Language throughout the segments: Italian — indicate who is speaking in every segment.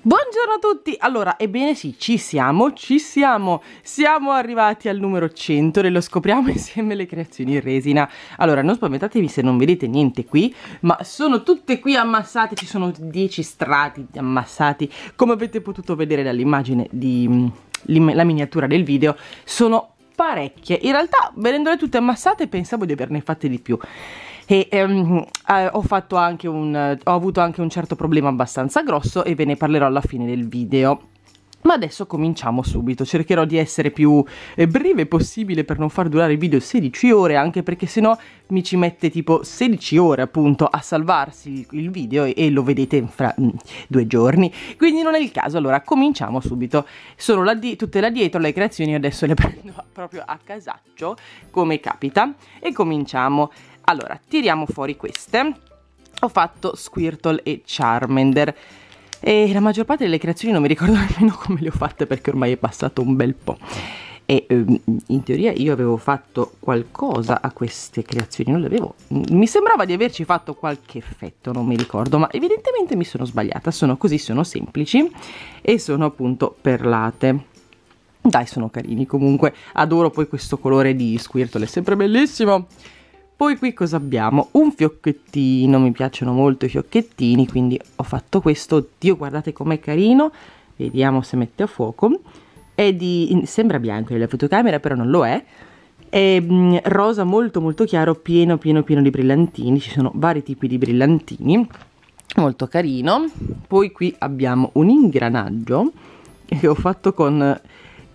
Speaker 1: Buongiorno a tutti! Allora, ebbene sì, ci siamo, ci siamo! Siamo arrivati al numero 100 e lo scopriamo insieme alle creazioni in resina. Allora, non spaventatevi se non vedete niente qui, ma sono tutte qui ammassate, ci sono 10 strati ammassati. Come avete potuto vedere dall'immagine di mm, la miniatura del video, sono parecchie. In realtà, vedendole tutte ammassate, pensavo di averne fatte di più e ehm, eh, ho, fatto anche un, ho avuto anche un certo problema abbastanza grosso e ve ne parlerò alla fine del video. Ma adesso cominciamo subito, cercherò di essere più eh, breve possibile per non far durare il video 16 ore, anche perché sennò mi ci mette tipo 16 ore appunto a salvarsi il video e, lo vedete fra mm, due giorni, quindi non è il caso, allora cominciamo subito. Sono là di, tutte là dietro le creazioni, adesso le prendo proprio a casaccio come capita e cominciamo. Allora, tiriamo fuori queste. Ho fatto Squirtle e Charmander. E la maggior parte delle creazioni non mi ricordo nemmeno come le ho fatte perché ormai è passato un bel po'. E ehm, in teoria io avevo fatto qualcosa a queste creazioni, non le avevo... Mi sembrava di averci fatto qualche effetto, non mi ricordo, ma evidentemente mi sono sbagliata. Sono così, sono semplici e sono appunto perlate. Dai, sono carini comunque. Adoro poi questo colore di Squirtle, è sempre bellissimo. Poi qui cosa abbiamo? Un fiocchettino, mi piacciono molto i fiocchettini, quindi ho fatto questo. Oddio, guardate com'è carino. Vediamo se mette a fuoco. È di... sembra bianco nella fotocamera, però non lo è. È mm, rosa molto molto chiaro, pieno pieno pieno di brillantini. Ci sono vari tipi di brillantini. Molto carino. Poi qui abbiamo un ingranaggio che ho fatto con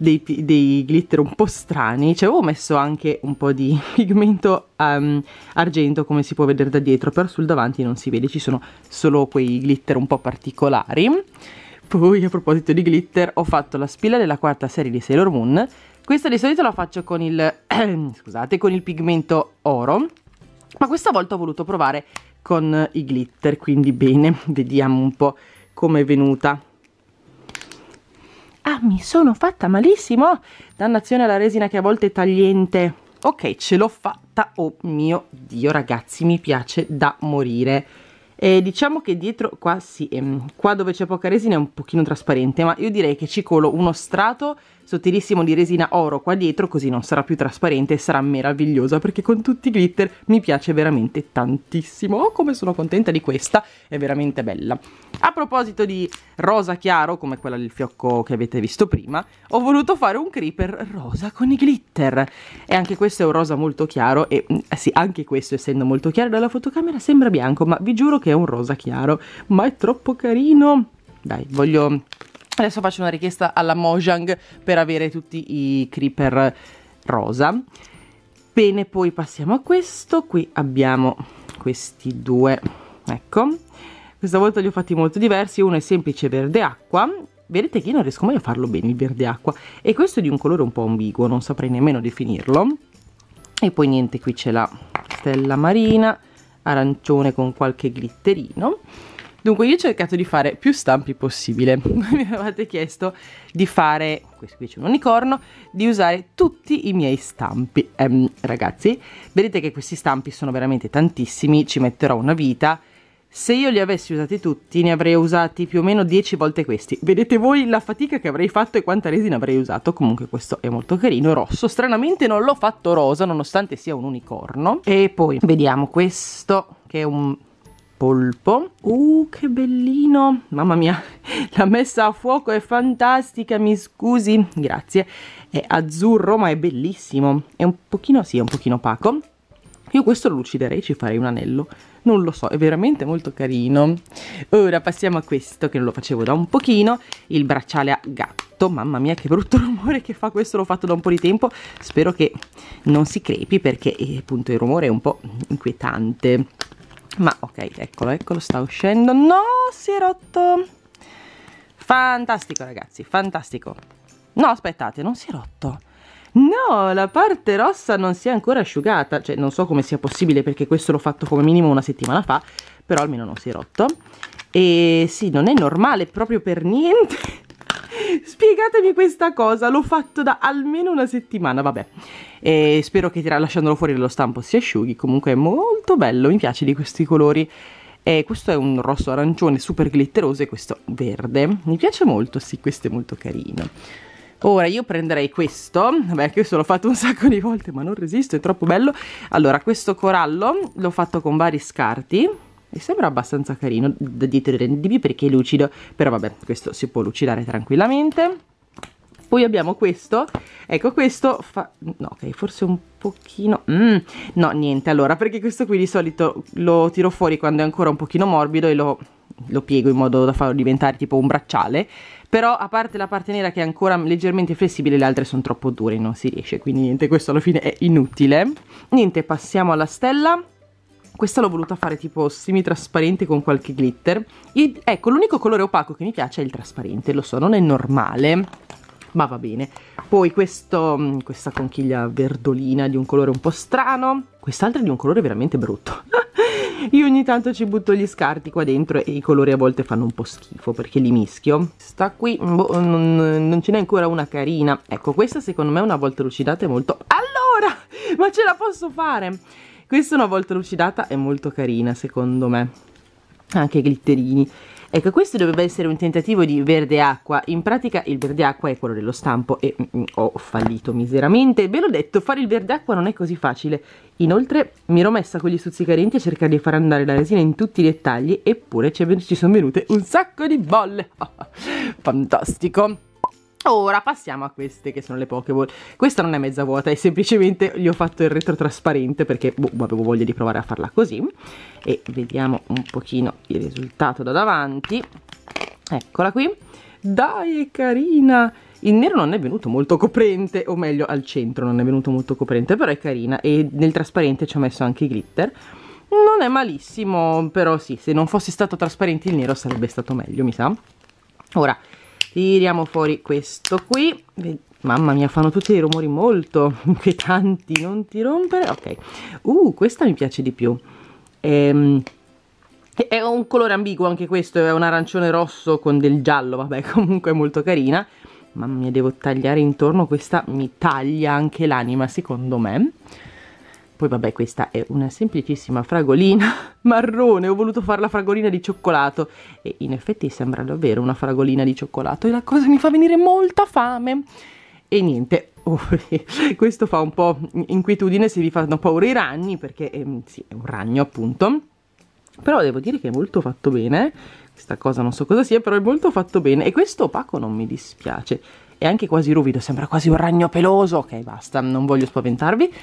Speaker 1: dei, dei glitter un po' strani ci avevo messo anche un po' di pigmento um, argento come si può vedere da dietro però sul davanti non si vede ci sono solo quei glitter un po' particolari poi a proposito di glitter ho fatto la spilla della quarta serie di Sailor Moon questa di solito la faccio con il, scusate, con il pigmento oro ma questa volta ho voluto provare con i glitter quindi bene vediamo un po' come è venuta Ah, mi sono fatta malissimo! Dannazione alla resina che a volte è tagliente. Ok, ce l'ho fatta. Oh mio Dio, ragazzi, mi piace da morire. E diciamo che dietro qua sì, ehm, qua dove c'è poca resina è un pochino trasparente, ma io direi che ci colo uno strato sottilissimo di resina oro qua dietro, così non sarà più trasparente e sarà meravigliosa perché con tutti i glitter mi piace veramente tantissimo. Oh, come sono contenta di questa, è veramente bella. A proposito di rosa chiaro, come quella del fiocco che avete visto prima, ho voluto fare un creeper rosa con i glitter. E anche questo è un rosa molto chiaro e mm, eh sì, anche questo essendo molto chiaro dalla fotocamera sembra bianco, ma vi giuro che è un rosa chiaro, ma è troppo carino. Dai, voglio Adesso faccio una richiesta alla Mojang per avere tutti i creeper rosa. Bene, poi passiamo a questo. Qui abbiamo questi due, ecco. Questa volta li ho fatti molto diversi. Uno è semplice verde acqua. Vedete che io non riesco mai a farlo bene il verde acqua. E questo è di un colore un po' ambiguo, non saprei nemmeno definirlo. E poi niente, qui c'è la stella marina, arancione con qualche glitterino Dunque, io ho cercato di fare più stampi possibile. mi avevate chiesto di fare, questo qui c'è un unicorno, di usare tutti i miei stampi. Eh, ragazzi, vedete che questi stampi sono veramente tantissimi, ci metterò una vita. Se io li avessi usati tutti, ne avrei usati più o meno 10 volte questi. Vedete voi la fatica che avrei fatto e quanta resina avrei usato. Comunque questo è molto carino, rosso. Stranamente non l'ho fatto rosa, nonostante sia un unicorno. E poi vediamo questo, che è un polpo uh che bellino mamma mia la messa a fuoco è fantastica mi scusi grazie è azzurro ma è bellissimo è un pochino sì è un pochino opaco io questo lo ucciderei ci farei un anello non lo so, è veramente molto carino. Ora passiamo a questo che non lo facevo da un pochino, il bracciale a gatto. Mamma mia che brutto rumore che fa questo, l'ho fatto da un po' di tempo. Spero che non si crepi perché eh, appunto il rumore è un po' inquietante ma ok eccolo eccolo sta uscendo no si è rotto fantastico ragazzi fantastico no aspettate non si è rotto No, la parte rossa non si è ancora asciugata, cioè non so come sia possibile perché questo l'ho fatto come minimo una settimana fa, però almeno non si è rotto. E sì, non è normale proprio per niente Spiegatemi questa cosa, l'ho fatto da almeno una settimana, vabbè. E spero che lasciandolo fuori dallo stampo si asciughi, comunque è molto bello, mi piace di questi colori. E questo è un rosso arancione super glitteroso e questo verde. Mi piace molto, sì, questo è molto carino. Ora io prenderei questo, vabbè questo l'ho fatto un sacco di volte ma non resisto, è troppo bello. Allora questo corallo l'ho fatto con vari scarti, mi sembra abbastanza carino da dietro i rendibili perché è lucido, però vabbè, questo si può lucidare tranquillamente. Poi abbiamo questo, ecco questo fa... no ok, forse un pochino... Mm, no niente, allora, perché questo qui di solito lo tiro fuori quando è ancora un pochino morbido e lo, lo piego in modo da farlo diventare tipo un bracciale, però a parte la parte nera che è ancora leggermente flessibile le altre sono troppo dure, non si riesce, quindi niente, questo alla fine è inutile. Niente, passiamo alla stella questa l'ho voluta fare tipo semi-trasparente con qualche glitter. E, ecco, l'unico colore opaco che mi piace è il trasparente, lo so, non è normale, ma va bene. Poi questo, mm, questa conchiglia verdolina di un colore un po' strano, quest'altra di un colore veramente brutto. Io ogni tanto ci butto gli scarti qua dentro e i colori a volte fanno un po' schifo perché li mischio. Sta qui, boh, non, non ce n'è ancora una carina. Ecco, questa secondo me una volta lucidata è molto... Allora, ma ce la posso fare! questa una volta lucidata è molto carina secondo me anche i glitterini Ecco, questo dovrebbe essere un tentativo di verde acqua, in pratica il verde acqua è quello dello stampo e mm, mm ho fallito miseramente, ve l'ho detto, fare il verde acqua non è così facile, inoltre mi ero messa con gli stuzzicadenti a cercare di far andare la resina in tutti i dettagli, eppure ci sono venute un sacco di bolle, fantastico! Ora passiamo a queste che sono le Pokéball. Questa non è mezza vuota, è semplicemente gli ho fatto il retro trasparente perché boh, avevo voglia di provare a farla così. E vediamo un pochino il risultato da davanti. Eccola qui. Dai, è carina! Il nero non è venuto molto coprente, o meglio al centro non è venuto molto coprente, però è carina e nel trasparente ci ho messo anche i glitter. Non è malissimo, però sì, se non fosse stato trasparente il nero sarebbe stato meglio, mi sa. Ora, tiriamo fuori questo qui mamma mia fanno tutti dei rumori molto inquietanti non ti rompere ok uh questa mi piace di più ehm, è un colore ambiguo anche questo è un arancione rosso con del giallo vabbè comunque è molto carina mamma mia devo tagliare intorno questa mi taglia anche l'anima secondo me poi vabbè questa è una semplicissima fragolina marrone, ho voluto fare la fragolina di cioccolato e in effetti sembra davvero una fragolina di cioccolato e la cosa mi fa venire molta fame. E niente, Oh, questo fa un po' inquietudine se vi fanno paura i ragni, perché ehm, sì, è un ragno appunto. Però devo dire che è molto fatto bene, questa cosa non so cosa sia, però è molto fatto bene. E questo opaco non mi dispiace, è anche quasi ruvido, sembra quasi un ragno peloso. Ok, basta, non voglio spaventarvi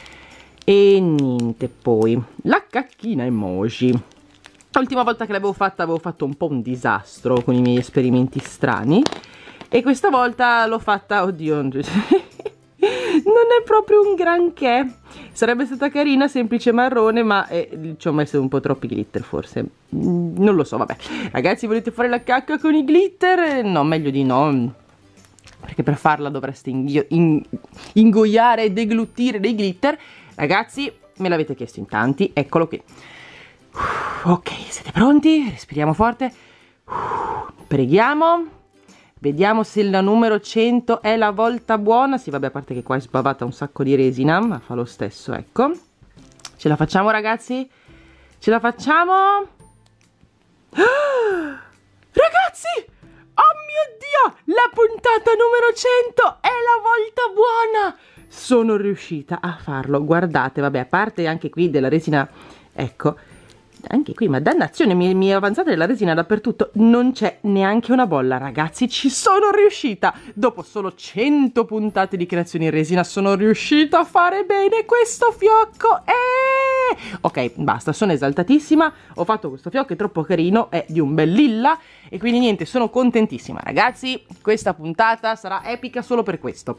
Speaker 1: e niente poi la cacchina emoji l'ultima volta che l'avevo fatta avevo fatto un po' un disastro con i miei esperimenti strani e questa volta l'ho fatta oddio non è proprio un granché sarebbe stata carina semplice marrone ma eh, ci ho messo un po' troppi glitter forse mm, non lo so vabbè ragazzi volete fare la cacca con i glitter? no meglio di no perché per farla dovreste ingoiare e deglutire dei glitter Ragazzi, me l'avete chiesto in tanti, eccolo qui. Ok, siete pronti? Respiriamo forte. Preghiamo. Vediamo se la numero 100 è la volta buona. Sì, vabbè, a parte che qua è sbavata un sacco di resina, ma fa lo stesso, ecco. Ce la facciamo, ragazzi? Ce la facciamo? ragazzi! Oh mio Dio! La puntata numero 100 è la volta buona! sono riuscita a farlo guardate vabbè a parte anche qui della resina ecco anche qui ma dannazione mi, mi è avanzata della resina dappertutto non c'è neanche una bolla ragazzi ci sono riuscita dopo solo 100 puntate di creazione in resina sono riuscita a fare bene questo fiocco e eh! ok basta sono esaltatissima ho fatto questo fiocco è troppo carino è di un bel lilla e quindi niente sono contentissima ragazzi questa puntata sarà epica solo per questo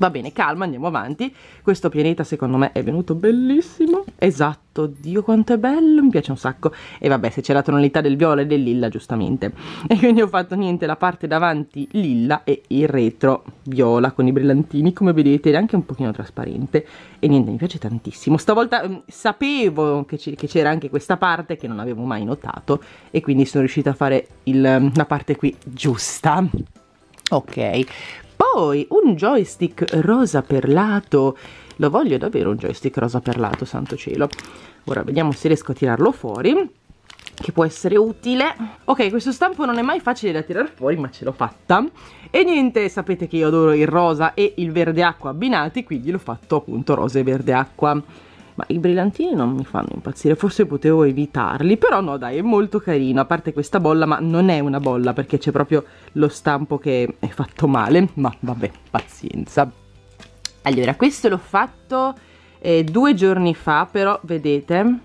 Speaker 1: Va bene, calma, andiamo avanti. Questo pianeta secondo me è venuto bellissimo. Esatto, Dio quanto è bello, mi piace un sacco. E vabbè, se c'è la tonalità del viola e del lilla, giustamente. E quindi ho fatto niente, la parte davanti lilla e il retro viola con i brillantini, come vedete, è anche un pochino trasparente. E niente, mi piace tantissimo. Stavolta eh, sapevo che c'era anche questa parte che non avevo mai notato e quindi sono riuscita a fare il, mm, la parte qui giusta. Ok, poi un joystick rosa perlato. Lo voglio davvero un joystick rosa perlato, santo cielo. Ora vediamo se riesco a tirarlo fuori che può essere utile ok questo stampo non è mai facile da tirar fuori ma ce l'ho fatta e niente sapete che io adoro il rosa e il verde acqua abbinati quindi l'ho fatto appunto rosa e verde acqua ma i brillantini non mi fanno impazzire, forse potevo evitarli, però no dai, è molto carino, a parte questa bolla, ma non è una bolla perché c'è proprio lo stampo che è fatto male, ma vabbè, pazienza. Allora, questo l'ho fatto eh, due giorni fa, però vedete,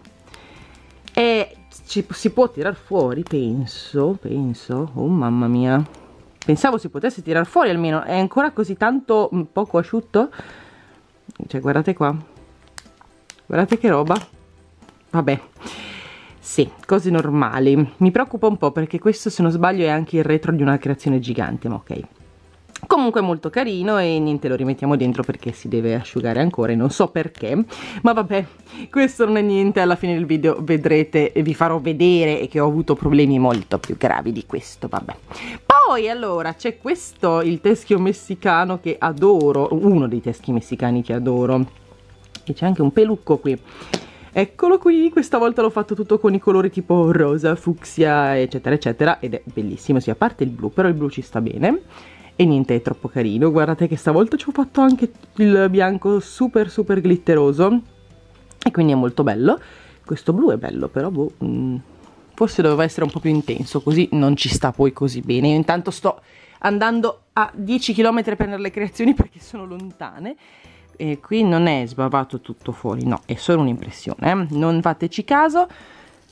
Speaker 1: e ci, si può tirar fuori, penso, penso, oh mamma mia, pensavo si potesse tirar fuori almeno, è ancora così tanto poco asciutto, cioè guardate qua, guardate che roba vabbè sì, cose normali. Mi preoccupa un po' perché questo, se non sbaglio, è anche il retro di una creazione gigante, ma ok. Comunque è molto carino e niente, lo rimettiamo dentro perché si deve asciugare ancora e non so perché. Ma vabbè, questo non è niente, alla fine del video vedrete e vi farò vedere che ho avuto problemi molto più gravi di questo, vabbè. Poi allora c'è questo, il teschio messicano che adoro, uno dei teschi messicani che adoro e c'è anche un pelucco qui Eccolo qui, questa volta l'ho fatto tutto con i colori tipo rosa, fucsia, eccetera, eccetera, ed è bellissimo, sì, a parte il blu, però il blu ci sta bene. E niente, è troppo carino, guardate che stavolta ci ho fatto anche il bianco super super glitteroso, e quindi è molto bello. Questo blu è bello, però boh, mm, forse doveva essere un po' più intenso, così non ci sta poi così bene. Io intanto sto andando a 10 km per le creazioni perché sono lontane, e qui non è sbavato tutto fuori no è solo un'impressione eh. non fateci caso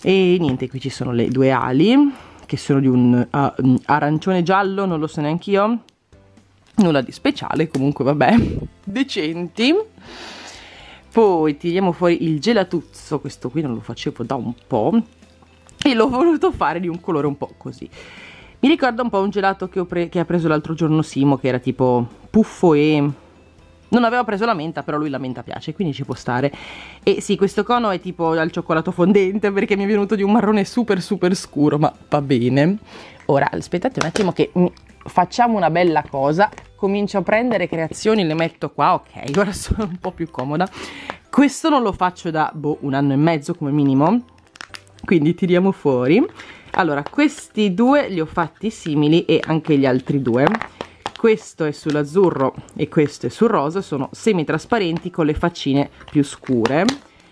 Speaker 1: e niente qui ci sono le due ali che sono di un uh, arancione giallo non lo so neanche io nulla di speciale comunque vabbè decenti poi tiriamo fuori il gelatuzzo questo qui non lo facevo da un po' e l'ho voluto fare di un colore un po' così mi ricorda un po' un gelato che, che ha preso l'altro giorno Simo che era tipo puffo e non aveva preso la menta, però lui la menta piace, quindi ci può stare. E sì, questo cono è tipo al cioccolato fondente perché mi è venuto di un marrone super super scuro, ma va bene. Ora, aspettate un attimo che mm, facciamo una bella cosa. Comincio a prendere creazioni, le metto qua, ok, ora sono un po' più comoda. Questo non lo faccio da, boh, un anno e mezzo come minimo, quindi tiriamo fuori. Allora, questi due li ho fatti simili e anche gli altri due questo è sull'azzurro e questo è sul rosa, sono semi trasparenti con le faccine più scure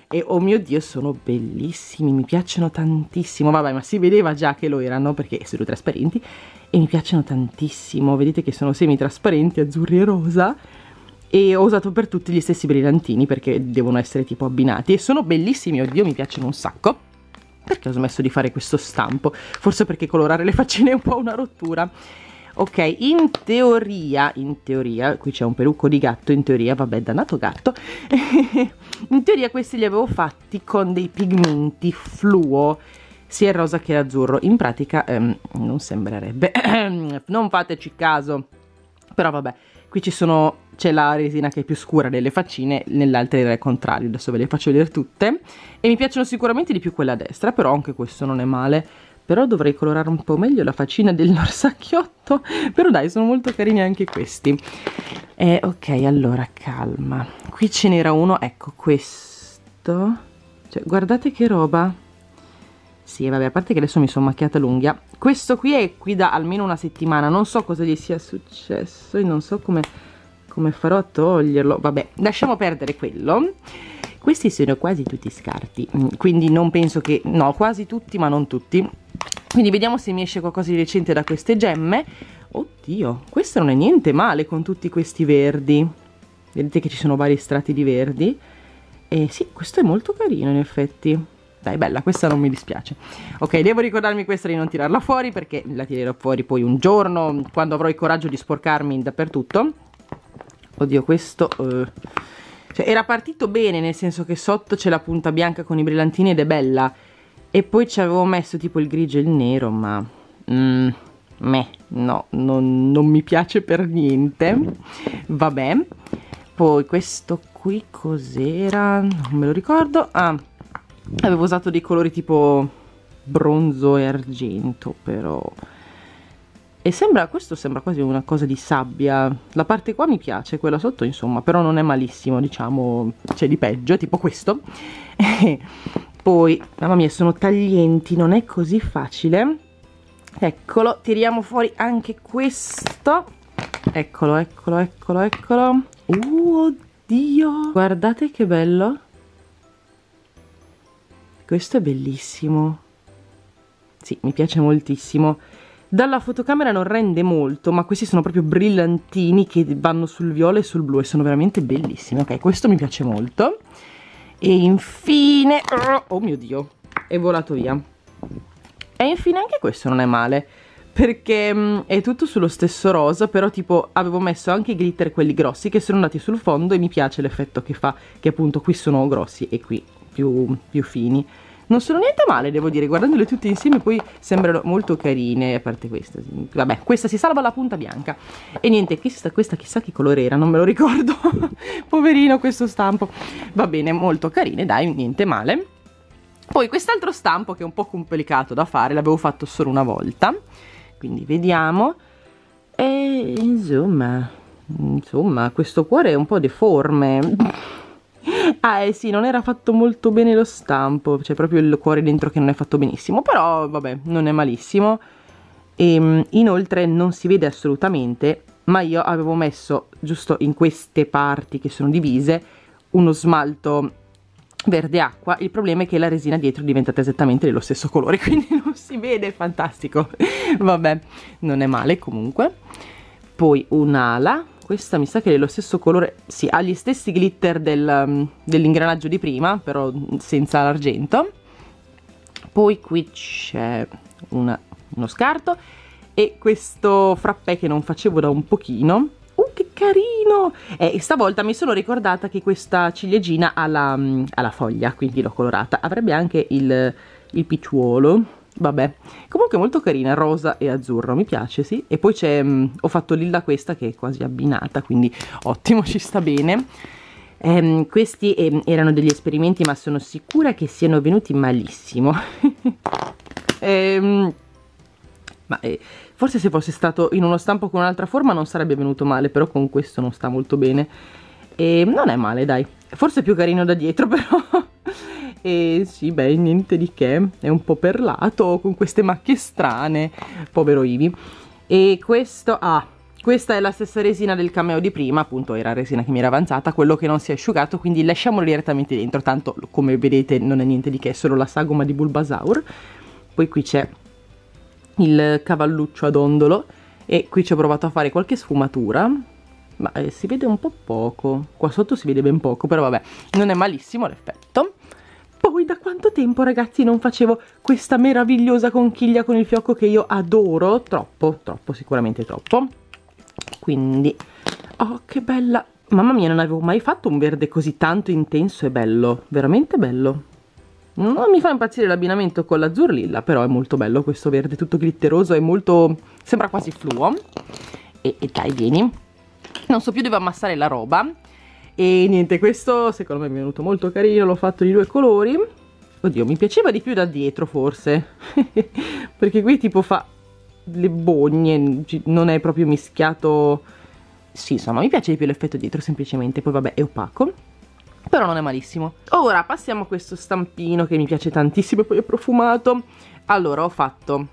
Speaker 1: e oh mio dio sono bellissimi, mi piacciono tantissimo, vabbè ma si vedeva già che lo erano perché sono trasparenti e mi piacciono tantissimo, vedete che sono semi trasparenti, azzurri e rosa e ho usato per tutti gli stessi brillantini perché devono essere tipo abbinati e sono bellissimi, oddio mi piacciono un sacco perché ho smesso di fare questo stampo? Forse perché colorare le faccine è un po' una rottura ok in teoria in teoria qui c'è un pelucco di gatto in teoria vabbè dannato gatto in teoria questi li avevo fatti con dei pigmenti fluo sia il rosa che l'azzurro in pratica ehm, non sembrerebbe non fateci caso però vabbè qui ci sono c'è la resina che è più scura delle faccine, nell'altra era il contrario, adesso ve le faccio vedere tutte. E mi piacciono sicuramente di più quella a destra, però anche questo non è male però dovrei colorare un po' meglio la faccina dell'orsacchiotto però dai sono molto carini anche questi eh, ok allora calma qui ce n'era uno ecco questo cioè guardate che roba sì, vabbè, a parte che adesso mi sono macchiata l'unghia. Questo qui è qui da almeno una settimana. Non so cosa gli sia successo e non so come, come farò a toglierlo. Vabbè, lasciamo perdere quello. Questi sono quasi tutti scarti, mm, quindi non penso che... No, quasi tutti, ma non tutti quindi vediamo se mi esce qualcosa di recente da queste gemme oddio questa non è niente male con tutti questi verdi vedete che ci sono vari strati di verdi e sì questo è molto carino in effetti dai bella questa non mi dispiace ok devo ricordarmi questa di non tirarla fuori perché la tirerò fuori poi un giorno quando avrò il coraggio di sporcarmi dappertutto oddio questo uh, cioè era partito bene nel senso che sotto c'è la punta bianca con i brillantini ed è bella e poi ci avevo messo tipo il grigio e il nero, ma... Mm, meh, no, non, non mi piace per niente. Vabbè. Poi questo qui cos'era? Non me lo ricordo. Ah, avevo usato dei colori tipo bronzo e argento, però e sembra, questo sembra quasi una cosa di sabbia, la parte qua mi piace, quella sotto insomma, però non è malissimo, diciamo, c'è cioè di peggio, tipo questo. Poi, mamma mia, sono taglienti, non è così facile. Eccolo, tiriamo fuori anche questo. Eccolo, eccolo, eccolo, eccolo. Uh, oddio! Guardate che bello. Questo è bellissimo. Sì, mi piace moltissimo. Dalla fotocamera non rende molto, ma questi sono proprio brillantini che vanno sul viola e sul blu e sono veramente bellissimi. Ok, questo mi piace molto. E infine... Oh mio Dio, è volato via. E infine anche questo non è male perché mm, è tutto sullo stesso rosa, però tipo avevo messo anche i glitter quelli grossi che sono andati sul fondo e mi piace l'effetto che fa, che appunto qui sono grossi e qui più, più fini non sono niente male devo dire guardandole tutte insieme poi sembrano molto carine a parte questa vabbè questa si salva la punta bianca e niente questa, questa chissà che colore era non me lo ricordo poverino questo stampo va bene molto carine dai niente male poi quest'altro stampo che è un po' complicato da fare l'avevo fatto solo una volta quindi vediamo e insomma insomma questo cuore è un po' deforme ah eh sì, non era fatto molto bene lo stampo, c'è cioè proprio il cuore dentro che non è fatto benissimo, però vabbè, non è malissimo. E, ehm, inoltre non si vede assolutamente, ma io avevo messo giusto in queste parti che sono divise uno smalto verde acqua, il problema è che la resina dietro è diventata esattamente dello stesso colore, quindi non si vede, fantastico. Vabbè, non è male comunque. Poi un'ala questa mi sa che è lo stesso colore, sì, ha gli stessi glitter del, mm, dell'ingranaggio di prima, però mm, senza l'argento. Poi qui c'è una, uno scarto e questo frappè che non facevo da un pochino. Uh, che carino! Eh, e eh, stavolta mi sono ricordata che questa ciliegina ha la, mm, ha la foglia, quindi l'ho colorata. Avrebbe anche il, il picciuolo vabbè. Comunque molto carina, rosa e azzurro, mi piace, sì. E poi c'è, mm, ho fatto lilla questa che è quasi abbinata, quindi ottimo, ci sta bene. Ehm, questi eh, erano degli esperimenti, ma sono sicura che siano venuti malissimo. ehm, ma eh, forse se fosse stato in uno stampo con un'altra forma non sarebbe venuto male, però con questo non sta molto bene. E ehm, non è male, dai. Forse è più carino da dietro, però... E sì, beh, niente di che, è un po' perlato, con queste macchie strane, povero Ivi. E questo, ah, questa è la stessa resina del cameo di prima, appunto era resina che mi era avanzata, quello che non si è asciugato, quindi lasciamolo direttamente dentro, tanto come vedete non è niente di che, è solo la sagoma di Bulbasaur. Poi qui c'è il cavalluccio ad ondolo e qui ci ho provato a fare qualche sfumatura, ma eh, si vede un po' poco, qua sotto si vede ben poco, però vabbè, non è malissimo l'effetto poi da quanto tempo ragazzi non facevo questa meravigliosa conchiglia con il fiocco che io adoro troppo, troppo, sicuramente troppo quindi, oh che bella mamma mia non avevo mai fatto un verde così tanto intenso e bello veramente bello non mi fa impazzire l'abbinamento con l'azzurro però è molto bello questo verde tutto glitteroso è molto, sembra quasi fluo e, e dai vieni non so più dove ammassare la roba e niente, questo secondo me è venuto molto carino, l'ho fatto di due colori. Oddio, mi piaceva di più da dietro forse, perché qui tipo fa le bogne, non è proprio mischiato... Sì, insomma, mi piace di più l'effetto dietro semplicemente, poi vabbè è opaco però non è malissimo. Ora passiamo a questo stampino che mi piace tantissimo e poi è profumato. Allora ho fatto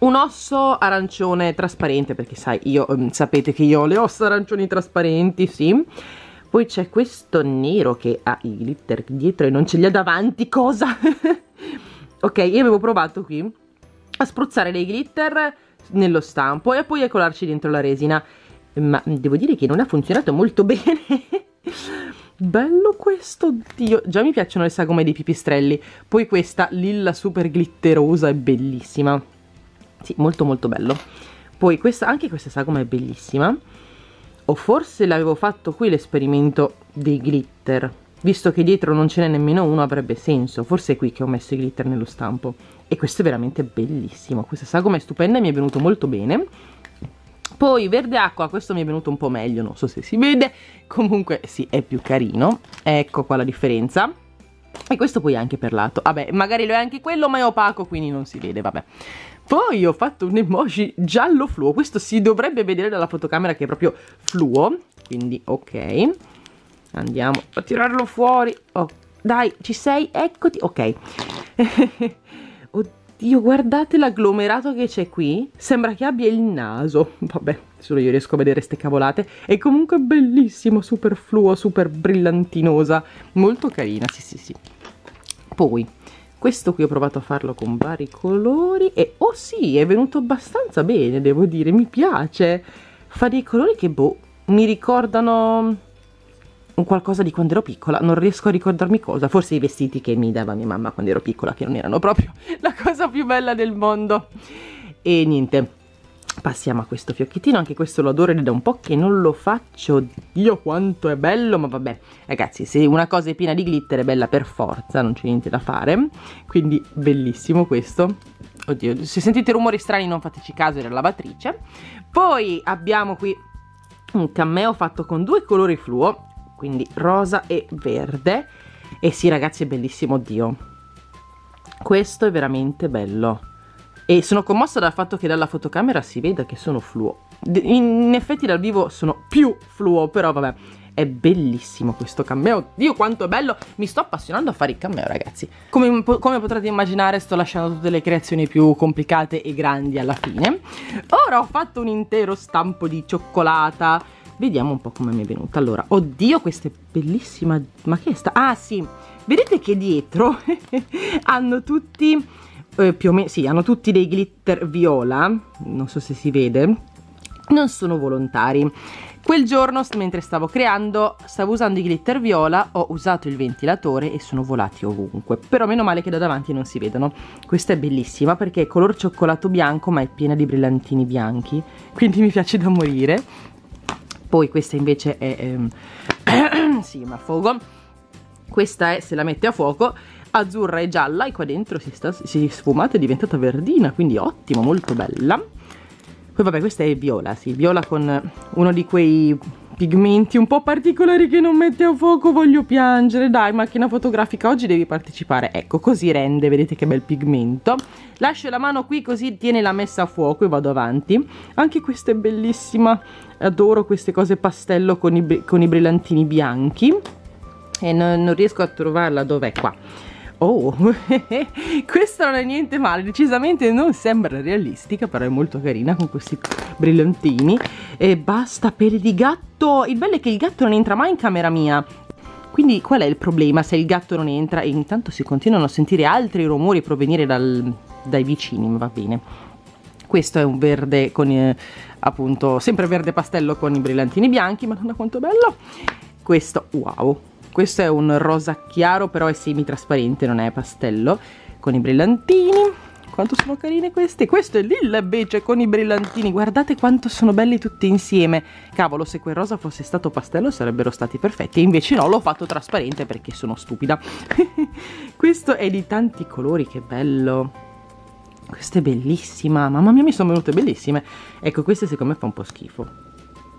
Speaker 1: un osso arancione trasparente perché sai, io, mm, sapete che io ho le ossa arancioni trasparenti, sì poi c'è questo nero che ha i glitter dietro e non ce li ha davanti, cosa? ok, io avevo provato qui a spruzzare dei glitter nello stampo e poi a colarci dentro la resina. Ma devo dire che non ha funzionato molto bene. Bello questo, oddio. Già mi piacciono le sagome dei pipistrelli. Poi questa lilla super glitterosa è bellissima. Sì, molto molto bello. Poi questa, anche questa sagoma è bellissima. O forse l'avevo fatto qui l'esperimento dei glitter, visto che dietro non ce n'è nemmeno uno avrebbe senso, forse è qui che ho messo i glitter nello stampo. E questo è veramente bellissimo, questa sagoma è stupenda e mi è venuto molto bene. Poi verde acqua, questo mi è venuto un po' meglio, non so se si vede, comunque sì, è più carino, ecco qua la differenza. E questo poi è anche per lato, vabbè, magari lo è anche quello, ma è opaco, quindi non si vede, vabbè. Poi ho fatto un emoji giallo fluo, questo si dovrebbe vedere dalla fotocamera che è proprio fluo, quindi ok. Andiamo a tirarlo fuori. Oh, dai, ci sei? Eccoti. Ok. Oddio, guardate l'agglomerato che c'è qui. Sembra che abbia il naso. Vabbè, solo io riesco a vedere ste cavolate. È comunque bellissimo, super fluo, super brillantinosa. Molto carina, sì sì sì. Poi, questo qui ho provato a farlo con vari colori e oh sì è venuto abbastanza bene devo dire mi piace fa dei colori che boh mi ricordano qualcosa di quando ero piccola, non riesco a ricordarmi cosa, forse i vestiti che mi dava mia mamma quando ero piccola, che non erano proprio la cosa più bella del mondo. E niente, Passiamo a questo fiocchettino, anche questo lo adoro ed è da un po' che non lo faccio, Dio quanto è bello, ma vabbè, ragazzi se una cosa è piena di glitter è bella per forza, non c'è niente da fare, quindi bellissimo questo, oddio, se sentite rumori strani non fateci caso, è la lavatrice, poi abbiamo qui un cameo fatto con due colori fluo, quindi rosa e verde, e sì ragazzi è bellissimo, oddio questo è veramente bello, e sono commossa dal fatto che dalla fotocamera si veda che sono fluo. In effetti dal vivo sono più fluo, però vabbè, è bellissimo questo cameo. Dio quanto è bello! Mi sto appassionando a fare il cameo, ragazzi. Come, come, potrete immaginare, sto lasciando tutte le creazioni più complicate e grandi alla fine. Ora ho fatto un intero stampo di cioccolata. Vediamo un po' come mi è venuta. Allora, oddio, questa è bellissima. Ma che è sta? Ah, sì. Vedete che dietro hanno tutti eh, più o meno, sì, hanno tutti dei glitter viola, non so se si vede, non sono volontari. Quel giorno, mentre stavo creando, stavo usando i glitter viola, ho usato il ventilatore e sono volati ovunque. Però meno male che da davanti non si vedono. Questa è bellissima perché è color cioccolato bianco ma è piena di brillantini bianchi, quindi mi piace da morire. Poi questa invece è... Ehm... sì, ma fuoco. Questa è, se la mette a fuoco, azzurra e gialla e qua dentro si, sta, si è sfumata è diventata verdina, quindi ottimo, molto bella. Poi vabbè questa è viola, sì, viola con uno di quei pigmenti un po' particolari che non mette a fuoco, voglio piangere, dai macchina fotografica, oggi devi partecipare, ecco così rende, vedete che bel pigmento. Lascio la mano qui così tiene la messa a fuoco e vado avanti. Anche questa è bellissima, adoro queste cose pastello con i, con i brillantini bianchi e non, non riesco a trovarla, dov'è qua? Oh, questa non è niente male, decisamente non sembra realistica, però è molto carina con questi brillantini. E basta per di gatto, il bello è che il gatto non entra mai in camera mia. Quindi qual è il problema se il gatto non entra? E intanto si continuano a sentire altri rumori provenire dal, dai vicini, ma va bene. Questo è un verde con, eh, appunto, sempre verde pastello con i brillantini bianchi, ma guarda quanto bello! Questo, wow, questo è un rosa chiaro però è semi trasparente non è pastello con i brillantini quanto sono carine queste questo è lilla invece con i brillantini guardate quanto sono belli tutti insieme cavolo se quel rosa fosse stato pastello sarebbero stati perfetti invece no l'ho fatto trasparente perché sono stupida questo è di tanti colori che bello questa è bellissima mamma mia mi sono venute bellissime ecco queste secondo me fa un po' schifo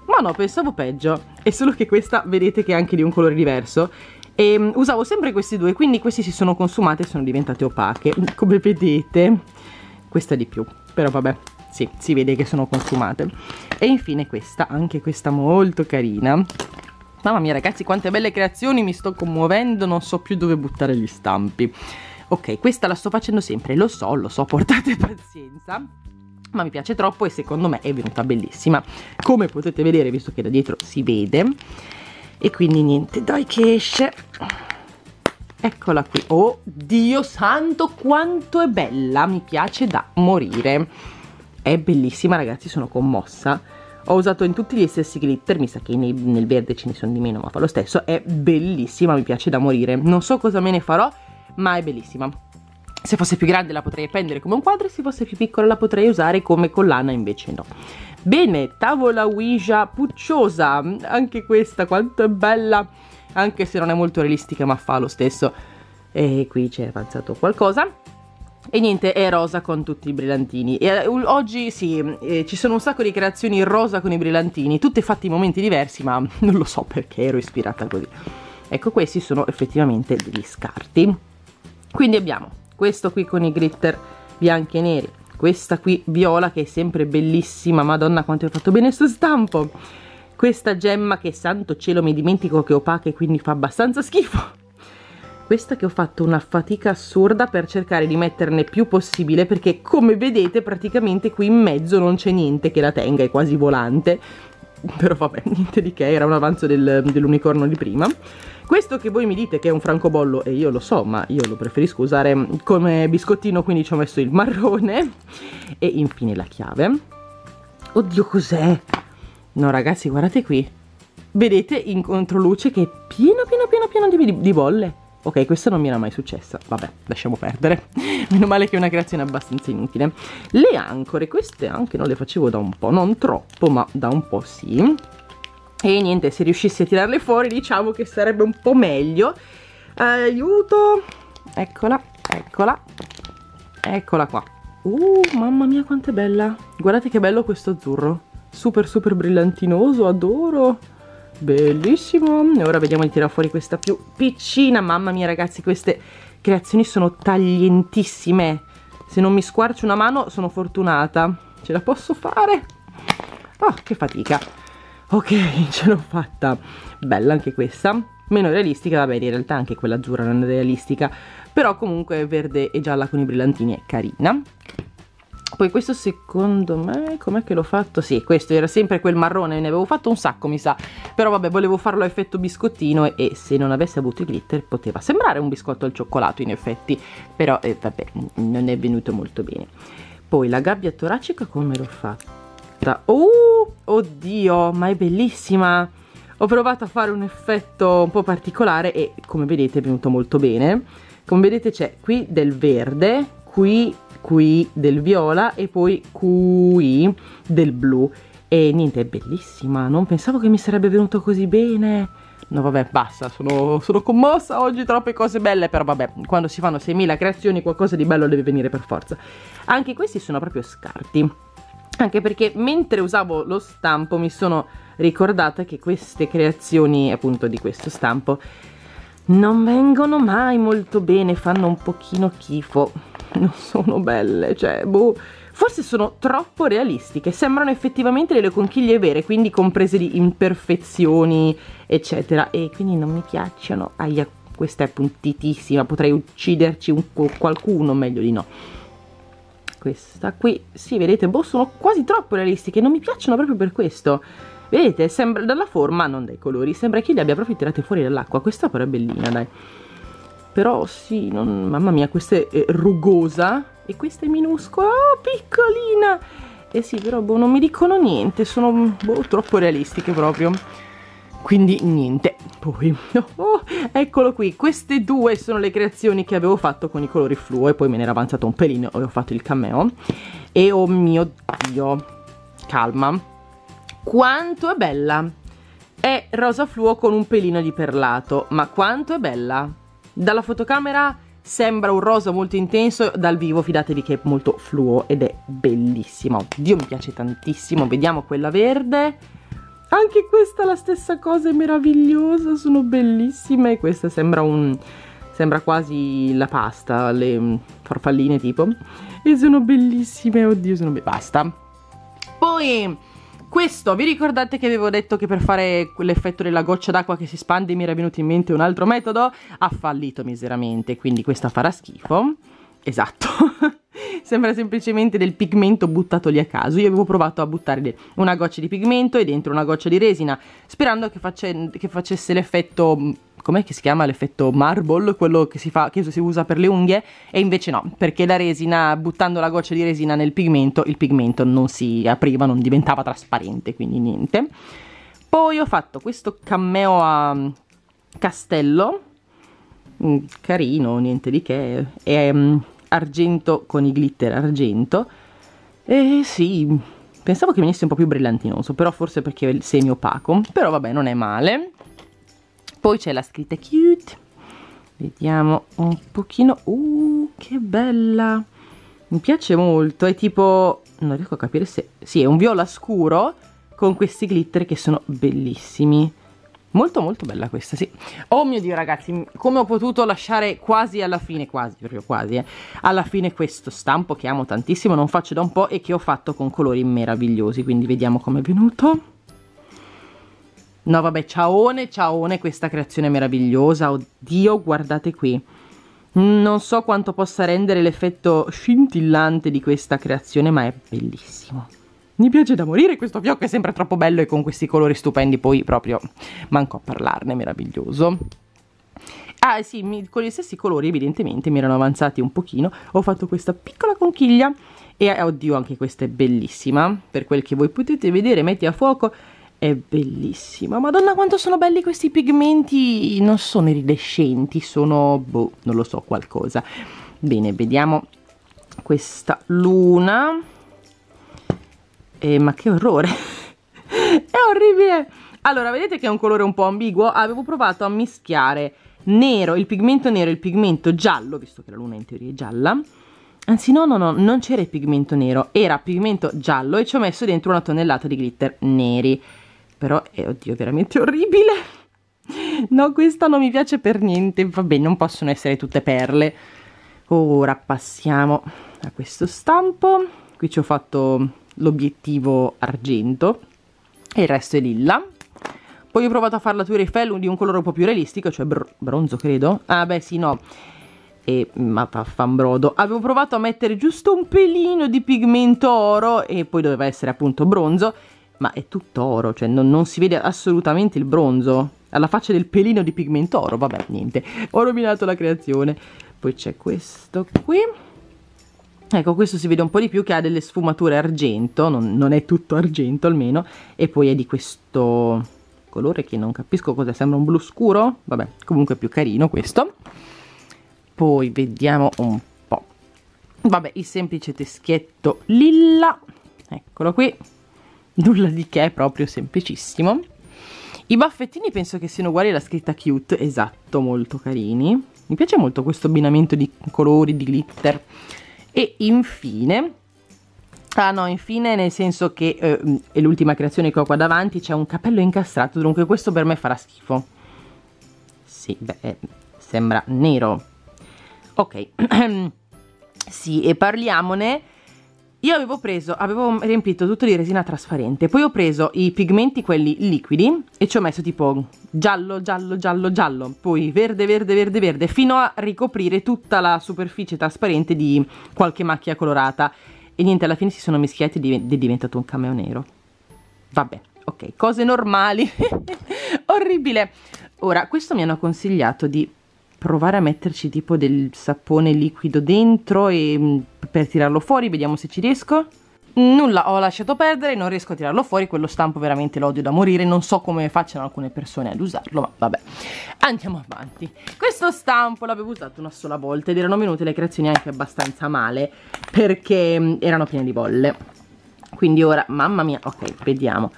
Speaker 1: ma no, pensavo peggio. È solo che questa vedete che è anche di un colore diverso. E ehm, usavo sempre questi due, quindi questi si sono consumati e sono diventate opache. Come vedete, questa di più. Però vabbè, sì, si vede che sono consumate. E infine questa, anche questa molto carina. Mamma mia ragazzi, quante belle creazioni, mi sto commuovendo, non so più dove buttare gli stampi. Ok, questa la sto facendo sempre, lo so, lo so, portate pazienza ma mi piace troppo e secondo me è venuta bellissima come potete vedere visto che da dietro si vede e quindi niente dai che esce eccola qui oh dio santo quanto è bella mi piace da morire è bellissima ragazzi sono commossa ho usato in tutti gli stessi glitter, mi sa che nei, nel verde ce ne sono di meno, ma fa lo stesso. È bellissima, mi piace da morire. Non so cosa me ne farò, ma è bellissima. Se fosse più grande la potrei appendere come un quadro, se fosse più piccola la potrei usare come collana, invece no. Bene, tavola Ouija pucciosa, anche questa quanto è bella, anche se non è molto realistica ma fa lo stesso. E qui c'è avanzato qualcosa. E niente, è rosa con tutti i brillantini. E eh, oggi sì, eh, ci sono un sacco di creazioni rosa con i brillantini, tutte fatte in momenti diversi, ma non lo so perché ero ispirata così. Ecco, questi sono effettivamente degli scarti. Quindi abbiamo questo qui con i glitter bianchi e neri questa qui viola che è sempre bellissima madonna quanto hai fatto bene sto stampo questa gemma che santo cielo mi dimentico che è opaca e quindi fa abbastanza schifo questa che ho fatto una fatica assurda per cercare di metterne più possibile perché come vedete praticamente qui in mezzo non c'è niente che la tenga, è quasi volante però vabbè, niente di che, era un avanzo del, dell'unicorno di prima. Questo che voi mi dite che è un francobollo, e io lo so, ma io lo preferisco usare come biscottino, quindi ci ho messo il marrone e infine la chiave. Oddio cos'è? No ragazzi, guardate qui. Vedete in controluce che è pieno pieno pieno pieno di, di bolle. Ok, questa non mi era mai successa. Vabbè, lasciamo perdere. Meno male che è una creazione abbastanza inutile. Le ancore, queste anche non le facevo da un po', non troppo, ma da un po' sì. E niente, se riuscissi a tirarle fuori diciamo che sarebbe un po' meglio. Aiuto! Eccola, eccola, eccola qua. Uh, mamma mia quanto è bella. Guardate che bello questo azzurro. Super super brillantinoso, adoro bellissimo ora vediamo di tirare fuori questa più piccina mamma mia ragazzi queste creazioni sono taglientissime se non mi squarcio una mano sono fortunata ce la posso fare oh che fatica ok ce l'ho fatta bella anche questa meno realistica vabbè in realtà anche quella azzurra non è realistica però comunque verde e gialla con i brillantini è carina poi questo secondo me, com'è che l'ho fatto? Sì, questo era sempre quel marrone, ne avevo fatto un sacco mi sa, però vabbè volevo farlo a effetto biscottino e, e se non avesse avuto i glitter poteva sembrare un biscotto al cioccolato in effetti, però eh, vabbè non è venuto molto bene. Poi la gabbia toracica come l'ho fatta? Oh, oddio, ma è bellissima! Ho provato a fare un effetto un po' particolare e come vedete è venuto molto bene. Come vedete c'è qui del verde, qui qui del viola e poi qui del blu e niente è bellissima non pensavo che mi sarebbe venuto così bene no vabbè basta sono, sono commossa oggi troppe cose belle però vabbè quando si fanno 6.000 creazioni qualcosa di bello deve venire per forza anche questi sono proprio scarti anche perché mentre usavo lo stampo mi sono ricordata che queste creazioni appunto di questo stampo non vengono mai molto bene, fanno un pochino schifo non sono belle, cioè, boh. Forse sono troppo realistiche, sembrano effettivamente delle conchiglie vere, quindi comprese di imperfezioni, eccetera, e quindi non mi piacciono. Aia, questa è puntitissima, potrei ucciderci un, qualcuno, meglio di no. Questa qui, sì, vedete, boh, sono quasi troppo realistiche, non mi piacciono proprio per questo. Vedete, sembra, dalla forma, non dai colori, sembra che io le abbia proprio tirate fuori dall'acqua. Questa però è bellina, dai. Però sì, non, mamma mia, questa è rugosa e questa è minuscola, oh, piccolina! Eh sì, però boh, non mi dicono niente, sono boh, troppo realistiche proprio. Quindi niente, poi, oh, eccolo qui, queste due sono le creazioni che avevo fatto con i colori fluo e poi me ne era avanzato un pelino e ho fatto il cameo. E oh mio Dio, calma, quanto è bella! È rosa fluo con un pelino di perlato, ma quanto è bella! Dalla fotocamera sembra un rosa molto intenso, dal vivo fidatevi che è molto fluo ed è bellissimo. Dio mi piace tantissimo, vediamo quella verde. Anche questa è la stessa cosa, è meravigliosa, sono bellissime. Questa sembra un... sembra quasi la pasta, le farfalline tipo. E sono bellissime, oddio sono... Be basta. Poi questo, vi ricordate che avevo detto che per fare l'effetto della goccia d'acqua che si espande mi era venuto in mente un altro metodo? Ha fallito miseramente, quindi questa farà schifo. Esatto, sembra semplicemente del pigmento buttato lì a caso. Io avevo provato a buttare una goccia di pigmento e dentro una goccia di resina, sperando che, face che facesse l'effetto com'è che si chiama l'effetto marble, quello che si, fa, che si usa per le unghie, e invece no, perché la resina, buttando la goccia di resina nel pigmento, il pigmento non si apriva, non diventava trasparente, quindi niente. Poi ho fatto questo cameo a mm, castello, mm, carino, niente di che, è mm, argento con i glitter argento, e sì, pensavo che venisse un po' più brillantinoso, però forse perché è semi opaco, però vabbè non è male poi c'è la scritta cute vediamo un pochino uh, che bella mi piace molto è tipo non riesco a capire se sì è un viola scuro con questi glitter che sono bellissimi molto molto bella questa sì oh mio dio ragazzi come ho potuto lasciare quasi alla fine quasi proprio quasi eh, alla fine questo stampo che amo tantissimo non faccio da un po' e che ho fatto con colori meravigliosi quindi vediamo come è venuto No vabbè, ciaone, ciaone questa creazione meravigliosa, oddio guardate qui. Non so quanto possa rendere l'effetto scintillante di questa creazione ma è bellissimo. Mi piace da morire questo fiocco, è sempre troppo bello e con questi colori stupendi poi proprio manco a parlarne, meraviglioso. Ah sì, mi, con gli stessi colori evidentemente mi erano avanzati un pochino, ho fatto questa piccola conchiglia e oddio anche questa è bellissima, per quel che voi potete vedere metti a fuoco è bellissima. Madonna quanto sono belli questi pigmenti, non sono iridescenti, sono, boh, non lo so, qualcosa. Bene, vediamo questa luna. Eh, ma che orrore, è orribile. Allora, vedete che è un colore un po' ambiguo? Avevo provato a mischiare nero, il pigmento nero e il pigmento giallo, visto che la luna in teoria è gialla, Anzi no, no, no, non c'era il pigmento nero, era pigmento giallo e ci ho messo dentro una tonnellata di glitter neri però è, eh, oddio, veramente orribile. No, questa non mi piace per niente. Vabbè, non possono essere tutte perle. Ora passiamo a questo stampo. Qui ci ho fatto l'obiettivo argento e il resto è lilla. Poi ho provato a fare la Tour Eiffel di un colore un po' più realistico, cioè br bronzo credo. Ah beh sì, no. E ma fanbrodo. Avevo provato a mettere giusto un pelino di pigmento oro e poi doveva essere appunto bronzo ma è tutto oro, cioè non, non si vede assolutamente il bronzo, alla faccia del pelino di pigmento oro, vabbè niente, ho rovinato la creazione. Poi c'è questo qui, ecco questo si vede un po' di più che ha delle sfumature argento, non, non è tutto argento almeno, e poi è di questo colore che non capisco cos'è, sembra un blu scuro, vabbè comunque è più carino questo. Poi vediamo un po', vabbè il semplice teschietto lilla, eccolo qui, nulla di che, proprio semplicissimo. I baffettini penso che siano uguali alla scritta cute, esatto, molto carini. Mi piace molto questo abbinamento di colori, di glitter. E infine, ah no, infine nel senso che eh, è l'ultima creazione che ho qua davanti, c'è un capello incastrato, dunque questo per me farà schifo. Sì, beh, eh, sembra nero. Ok, sì, e parliamone io avevo preso, avevo riempito tutto di resina trasparente, poi ho preso i pigmenti quelli liquidi e ci ho messo tipo giallo, giallo, giallo, giallo, poi verde, verde, verde, verde, fino a ricoprire tutta la superficie trasparente di qualche macchia colorata. E niente, alla fine si sono mischiati ed è diventato un cameo nero. Vabbè, ok, cose normali. Orribile. Ora, questo mi hanno consigliato di provare a metterci tipo del sapone liquido dentro e mm, per tirarlo fuori, vediamo se ci riesco. Nulla, ho lasciato perdere, non riesco a tirarlo fuori, quello stampo veramente l'odio da morire, non so come facciano alcune persone ad usarlo, ma vabbè. Andiamo avanti. Questo stampo l'avevo usato una sola volta ed erano venute le creazioni anche abbastanza male, perché mm, erano piene di bolle. Quindi ora, mamma mia, ok, vediamo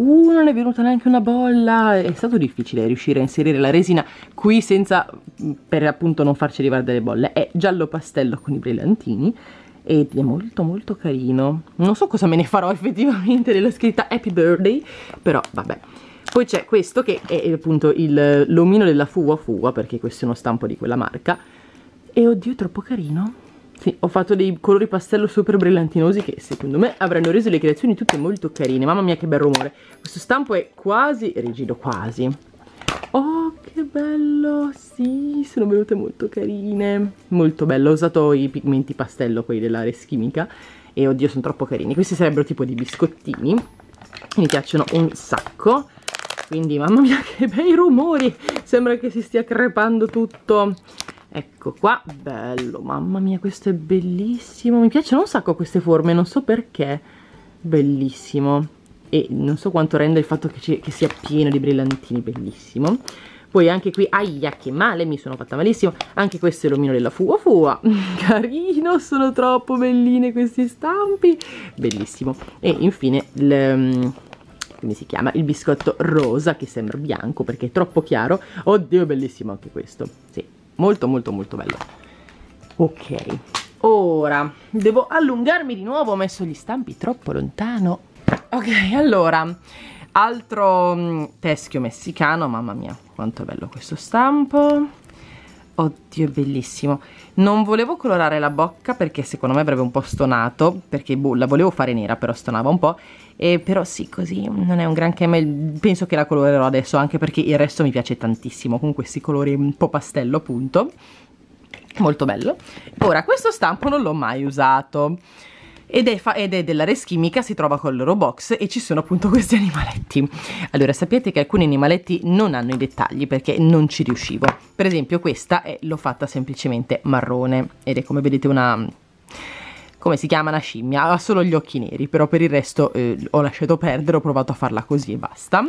Speaker 1: uh non è venuta neanche una bolla è stato difficile riuscire a inserire la resina qui senza mm, per appunto non farci arrivare delle bolle è giallo pastello con i brillantini ed è molto molto carino non so cosa me ne farò effettivamente della scritta happy birthday però vabbè poi c'è questo che è appunto eh, l'omino della Fuwa Fuwa perché questo è uno stampo di quella marca e oddio è troppo carino sì, ho fatto dei colori pastello super brillantinosi che secondo me avranno reso le creazioni tutte molto carine. Mamma mia che bel rumore. Questo stampo è quasi rigido, quasi. Oh, che bello! Sì, sono venute molto carine. Molto bello, ho usato i pigmenti pastello, quelli della Reschimica. E oddio, sono troppo carini. Questi sarebbero tipo di biscottini. Mi piacciono un sacco. Quindi, mamma mia, che bei rumori! Sembra che si stia crepando tutto ecco qua bello mamma mia questo è bellissimo mi piacciono un sacco queste forme non so perché bellissimo e non so quanto rende il fatto che, che sia pieno di brillantini bellissimo poi anche qui, aia che male, mi sono fatta malissimo Anche questo è l'omino della Fua Fua Carino, sono troppo belline questi stampi Bellissimo E infine, il, mm, come si chiama? Il biscotto rosa che sembra bianco perché è troppo chiaro Oddio, è bellissimo anche questo Sì, molto molto molto bello ok ora devo allungarmi di nuovo ho messo gli stampi troppo lontano ok allora altro mm, teschio messicano mamma mia quanto è bello questo stampo oddio è bellissimo non volevo colorare la bocca perché secondo me avrebbe un po' stonato perché boh, la volevo fare nera però stonava un po' eh, però sì così non è un granché ma penso che la colorerò adesso anche perché il resto mi piace tantissimo con questi colori un po' pastello appunto molto bello ora questo stampo non l'ho mai usato ed è, ed è, della Reschimica, si trova con il loro box e ci sono appunto questi animaletti. Allora sapete che alcuni animaletti non hanno i dettagli perché non ci riuscivo. Per esempio questa l'ho fatta semplicemente marrone ed è come vedete una come si chiama una scimmia, ha solo gli occhi neri, però per il resto eh, ho lasciato perdere, ho provato a farla così e basta.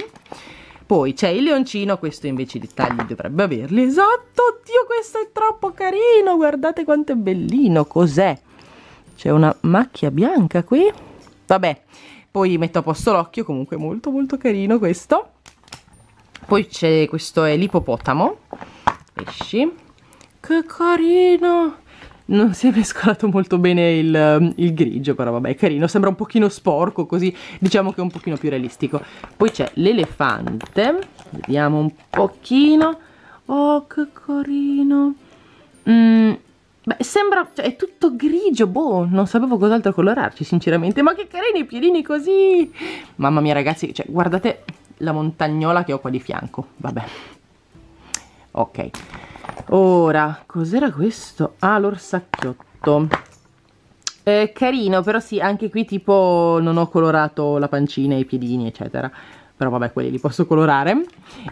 Speaker 1: Poi c'è il leoncino, questo invece di dettagli dovrebbe averli, esatto, oddio questo è troppo carino, guardate quanto è bellino, cos'è? C'è una macchia bianca qui, vabbè, poi metto a posto l'occhio, comunque molto molto carino questo. Poi c'è questo è l'ipopotamo, esci, che carino, non si è mescolato molto bene il, ehm, il, grigio, però vabbè è carino, sembra un pochino sporco così, diciamo che è un pochino più realistico. Poi c'è l'elefante, vediamo un pochino, oh che carino, mm, beh, sembra, cioè, è tutto grigio, boh, non sapevo cos'altro colorarci sinceramente, ma che carini i piedini così, mamma mia ragazzi, cioè, guardate la montagnola che ho qua di fianco, vabbè, ok ora cos'era questo? ah l'orsacchiotto eh, carino però sì anche qui tipo non ho colorato la pancina i piedini eccetera però vabbè quelli li posso colorare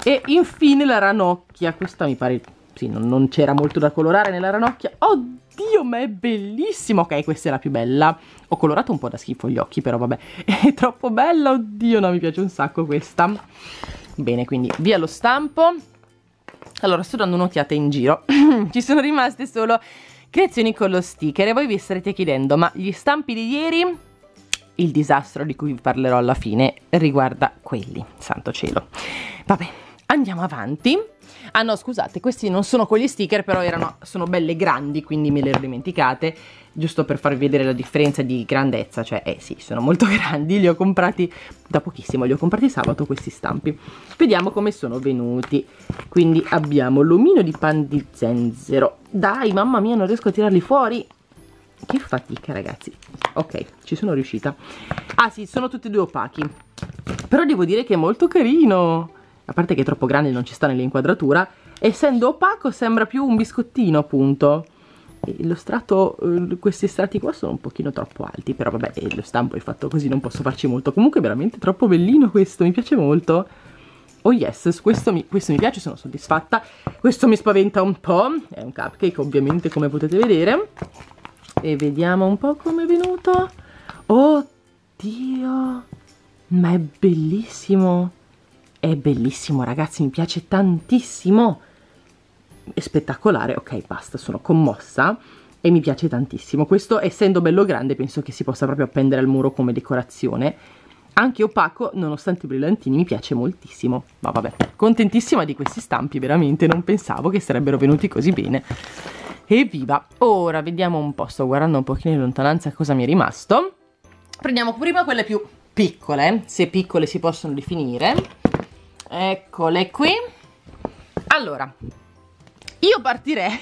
Speaker 1: e infine la ranocchia questa mi pare sì non, non c'era molto da colorare nella ranocchia oddio ma è bellissima ok questa è la più bella ho colorato un po' da schifo gli occhi però vabbè è troppo bella oddio no mi piace un sacco questa bene quindi via lo stampo allora, sto dando un'occhiata in giro, ci sono rimaste solo creazioni con lo sticker e voi vi starete chiedendo, ma gli stampi di ieri il disastro di cui vi parlerò alla fine riguarda quelli, santo cielo. Vabbè, Andiamo avanti. Ah no, scusate, questi non sono con gli sticker, però erano, sono belle grandi, quindi me le ero dimenticate, giusto per farvi vedere la differenza di grandezza, cioè eh sì, sono molto grandi, li ho comprati da pochissimo, li ho comprati sabato questi stampi. Vediamo come sono venuti. Quindi abbiamo l'omino di pan di zenzero. Dai, mamma mia, non riesco a tirarli fuori. Che fatica, ragazzi. Ok, ci sono riuscita. Ah sì, sono tutti e due opachi. Però devo dire che è molto carino a parte che è troppo grande non ci sta nell'inquadratura, essendo opaco sembra più un biscottino appunto. E lo strato, eh, questi strati qua sono un pochino troppo alti, però vabbè eh, lo stampo è fatto così, non posso farci molto. Comunque è veramente troppo bellino questo, mi piace molto. Oh yes, questo mi, questo mi piace, sono soddisfatta. Questo mi spaventa un po', è un cupcake ovviamente come potete vedere. E vediamo un po' come è venuto. Oddio, ma è bellissimo. È bellissimo ragazzi, mi piace tantissimo. È spettacolare, ok basta, sono commossa e mi piace tantissimo. Questo essendo bello grande penso che si possa proprio appendere al muro come decorazione. Anche opaco, nonostante i brillantini, mi piace moltissimo. Ma vabbè, contentissima di questi stampi, veramente, non pensavo che sarebbero venuti così bene. Evviva! Ora vediamo un po', sto guardando un pochino in lontananza cosa mi è rimasto. Prendiamo prima quelle più piccole, se piccole si possono definire eccole qui allora io partirei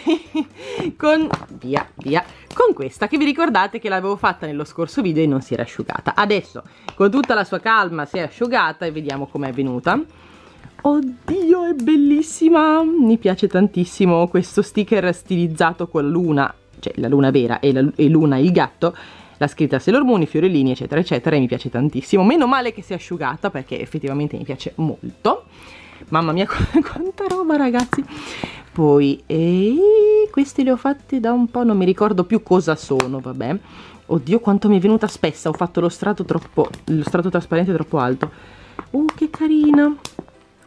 Speaker 1: con via via con questa che vi ricordate che l'avevo fatta nello scorso video e non si era asciugata adesso con tutta la sua calma si è asciugata e vediamo com'è venuta oddio è bellissima mi piace tantissimo questo sticker stilizzato con luna cioè la luna vera e, la, e luna il gatto la scritta Sailor Moon, i fiorellini eccetera eccetera e mi piace tantissimo, meno male che sia asciugata perché effettivamente mi piace molto, mamma mia quanta roba ragazzi, poi eh, questi li ho fatti da un po', non mi ricordo più cosa sono, vabbè, oddio quanto mi è venuta spessa, ho fatto lo strato, troppo, lo strato trasparente troppo alto, uh che carina,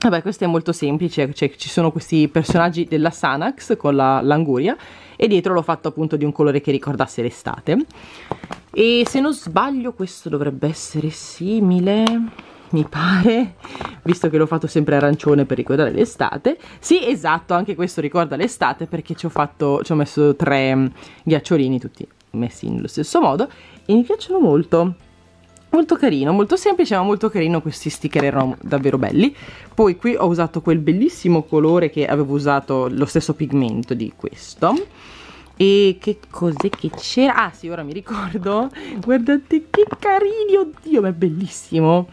Speaker 1: Vabbè, questo è molto semplice, cioè, ci sono questi personaggi della Sanax con la, l'anguria e dietro l'ho fatto appunto di un colore che ricordasse l'estate e se non sbaglio questo dovrebbe essere simile mi pare, visto che l'ho fatto sempre arancione per ricordare l'estate. Sì, esatto, anche questo ricorda l'estate perché ci ho, fatto, ci ho messo tre ghiacciolini tutti messi nello stesso modo e mi piacciono molto molto carino, molto semplice ma molto carino questi sticker erano davvero belli poi qui ho usato quel bellissimo colore che avevo usato lo stesso pigmento di questo e che cos'è che c'era? ah sì ora mi ricordo guardate che carini, oddio ma è bellissimo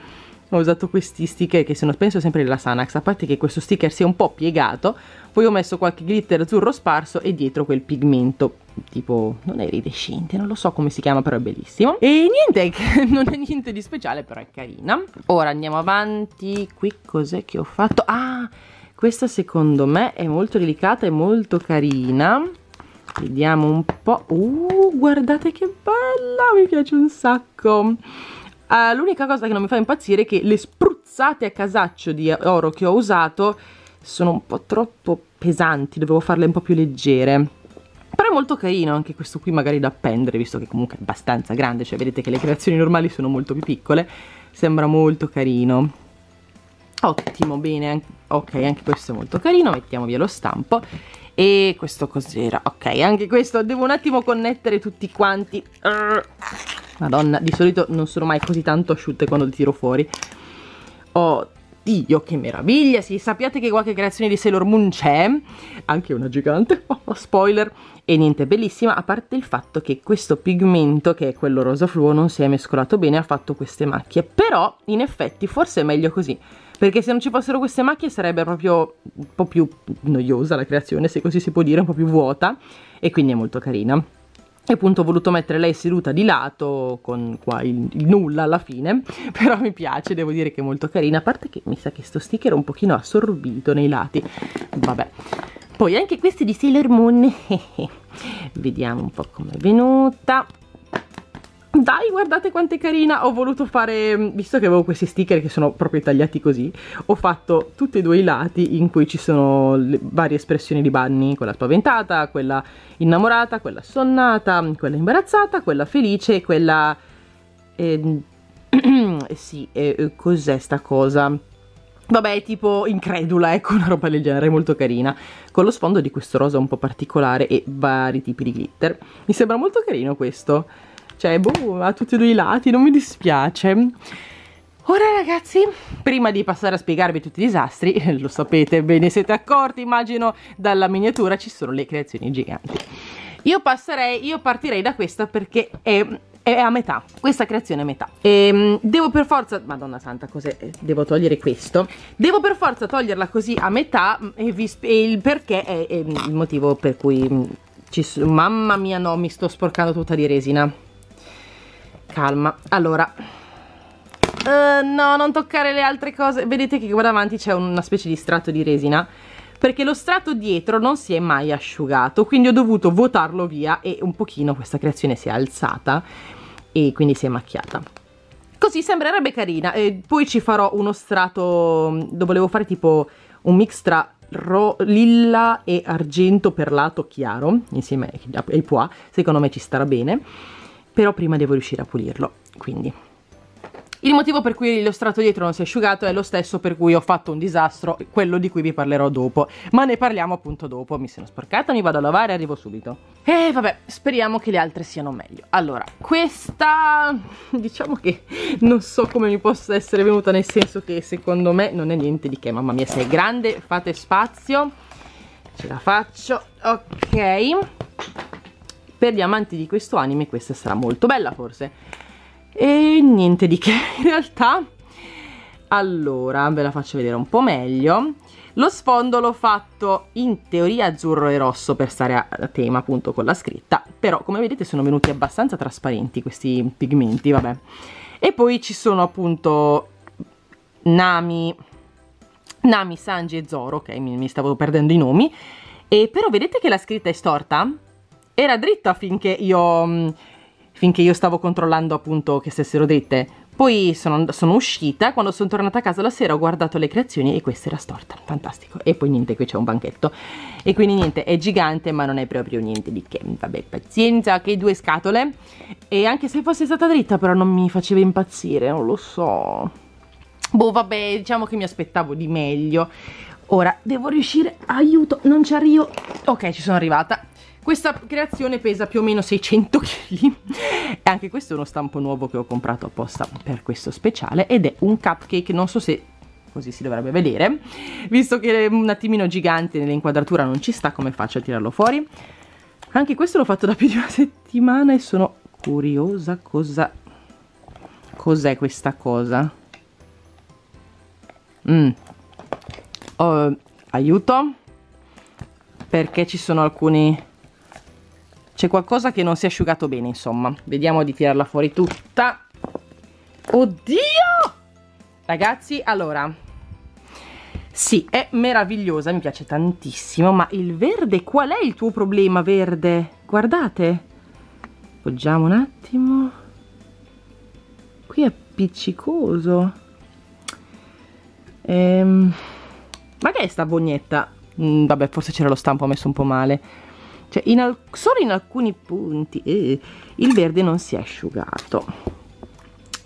Speaker 1: ho usato questi sticker che sono penso sempre della Sanax a parte che questo sticker sia un po' piegato poi ho messo qualche glitter azzurro sparso e dietro quel pigmento tipo non è iridescente, non lo so come si chiama, però è bellissimo. E niente, non è niente di speciale, però è carina. Ora andiamo avanti. Qui cos'è che ho fatto? Ah, questa secondo me è molto delicata e molto carina. Vediamo un po'. Uh, guardate che bella! Mi piace un sacco. Uh, L'unica cosa che non mi fa impazzire è che le spruzzate a casaccio di oro che ho usato sono un po' troppo pesanti, dovevo farle un po' più leggere. Però è molto carino anche questo qui magari da appendere, visto che comunque è abbastanza grande, cioè vedete che le creazioni normali sono molto più piccole, sembra molto carino. Ottimo, bene, ok, anche questo è molto carino, mettiamo via lo stampo. E questo cos'era? Ok, anche questo, devo un attimo connettere tutti quanti. Madonna, di solito non sono mai così tanto asciutte quando le tiro fuori. Ottimo Dio, che meraviglia! Sì, sappiate che qualche creazione di Sailor Moon c'è, anche una gigante, oh, spoiler, e niente, bellissima, a parte il fatto che questo pigmento, che è quello rosa fluo, non si è mescolato bene, ha fatto queste macchie, però in effetti forse è meglio così, perché se non ci fossero queste macchie sarebbe proprio un po' più noiosa la creazione, se così si può dire, un po' più vuota, e quindi è molto carina e appunto ho voluto mettere lei seduta di lato con qua il, il, nulla alla fine però mi piace devo dire che è molto carina a parte che mi sa che sto sticker è un pochino assorbito nei lati vabbè poi anche questi di Sailor Moon vediamo un po' come è venuta dai, guardate quanto è carina! Ho voluto fare, visto che avevo questi sticker che sono proprio tagliati così, ho fatto tutti e due i lati in cui ci sono le varie espressioni di Bunny, quella spaventata, quella innamorata, quella sonnata, quella imbarazzata, quella felice, quella... Ehm, eh, sì, eh, eh, cos'è sta cosa? Vabbè, tipo incredula, ecco, una roba del genere, molto carina, con lo sfondo di questo rosa un po' particolare e vari tipi di glitter. Mi sembra molto carino questo cioè boh, a tutti e due i lati, non mi dispiace. Ora ragazzi, prima di passare a spiegarvi tutti i disastri, lo sapete, ve ne siete accorti, immagino, dalla miniatura ci sono le creazioni giganti. Io passerei, io partirei da questa perché è è a metà, questa creazione è a metà. E, ehm, devo per forza, madonna santa, cos'è? Eh, devo togliere questo. Devo per forza toglierla così a metà mm, e, vi, e il perché è, è, il motivo per cui... Mm, ci, mamma mia no, mi sto sporcando tutta di resina calma allora uh, no non toccare le altre cose vedete che qua davanti c'è una specie di strato di resina perché lo strato dietro non si è mai asciugato quindi ho dovuto vuotarlo via e un pochino questa creazione si è alzata e quindi si è macchiata così sembrerebbe carina e poi ci farò uno strato mm, dove volevo fare tipo un mix tra lilla e argento perlato chiaro insieme ai pois secondo me ci starà bene però prima devo riuscire a pulirlo, quindi... Il motivo per cui lo strato dietro non si è asciugato è lo stesso per cui ho fatto un disastro, quello di cui vi parlerò dopo, ma ne parliamo appunto dopo, mi sono sporcata, mi vado a lavare e arrivo subito. E eh, vabbè, speriamo che le altre siano meglio. Allora, questa diciamo che non so come mi possa essere venuta, nel senso che secondo me non è niente di che, mamma mia sei grande, fate spazio, ce la faccio, ok per gli amanti di questo anime questa sarà molto bella forse e niente di che in realtà allora ve la faccio vedere un po' meglio lo sfondo l'ho fatto in teoria azzurro e rosso per stare a tema appunto con la scritta però come vedete sono venuti abbastanza trasparenti questi pigmenti vabbè e poi ci sono appunto Nami Nami, Sanji e Zoro ok mi, mi stavo perdendo i nomi e però vedete che la scritta è storta? era dritta finché io, mm, finché io stavo controllando appunto che stessero dritte. Poi sono, sono, uscita, quando sono tornata a casa la sera ho guardato le creazioni e questa era storta, fantastico. E poi niente, qui c'è un banchetto. E quindi niente, è gigante ma non è proprio niente di che, vabbè pazienza, che due scatole. E anche se fosse stata dritta però non mi faceva impazzire, non lo so. Boh vabbè, diciamo che mi aspettavo di meglio. Ora, devo riuscire, aiuto, non ci arrivo. Ok, ci sono arrivata. Questa creazione pesa più o meno 600 kg e anche questo è uno stampo nuovo che ho comprato apposta per questo speciale ed è un cupcake, non so se così si dovrebbe vedere, visto che è un attimino gigante nell'inquadratura non ci sta, come faccio a tirarlo fuori? Anche questo l'ho fatto da più di una settimana e sono curiosa cosa... cos'è questa cosa? Mm. Oh, aiuto? Perché ci sono alcuni c'è qualcosa che non si è asciugato bene insomma vediamo di tirarla fuori tutta oddio ragazzi allora sì è meravigliosa mi piace tantissimo ma il verde qual è il tuo problema verde guardate appoggiamo un attimo qui è appiccicoso ehm, ma che è sta bognetta mm, vabbè forse c'era lo stampo ho messo un po' male cioè in al, solo in alcuni punti eh, il verde non si è asciugato